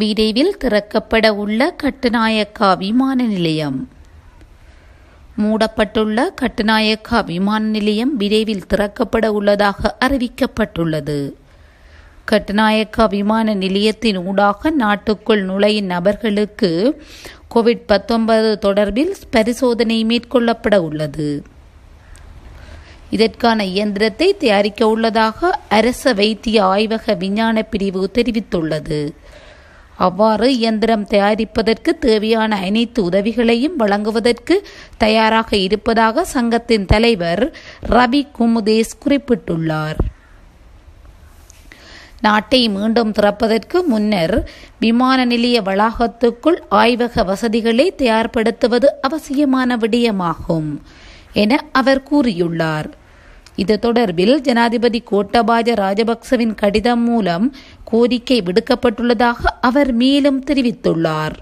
விரைவில் திறக்கப்பட உள்ள கட்டுநாயக்கா விமான நிலையம் மூடப்பட்டுள்ள கட்டுநாயக்கா விமான நிலையம் விரைவில் திறக்கப்பட உள்ளதாக அறிவிக்கப்பட்டுள்ளது கட்டுநாயக்கா விமான நிலையத்தின் ஊடாக நாட்டுக்குள் நுழையும் நபர்களுக்கு கோவிட் பத்தொன்பது தொடர்பில் பரிசோதனை மேற்கொள்ளப்பட உள்ளது இதற்கான இயந்திரத்தை தயாரிக்க உள்ளதாக அரச வைத்திய ஆய்வக விஞ்ஞான பிரிவு தெரிவித்துள்ளது அவ்வாறு இயந்திரம் தயாரிப்பதற்கு தேவையான அனைத்து உதவிகளையும் வழங்குவதற்கு தயாராக இருப்பதாக சங்கத்தின் தலைவர் ரவி குமுதேஸ் குறிப்பிட்டுள்ளார் நாட்டை மீண்டும் திறப்பதற்கு முன்னர் விமான நிலைய வளாகத்துக்குள் ஆய்வக வசதிகளை தயார்படுத்துவது அவசியமான விடயமாகும் என அவர் கூறியுள்ளார் இது தொடர்பில் ஜனாதிபதி கோட்டபாய ராஜபக்சவின் கடிதம் மூலம் கோரிக்கை விடுக்கப்பட்டுள்ளதாக அவர் மேலும் தெரிவித்துள்ளார்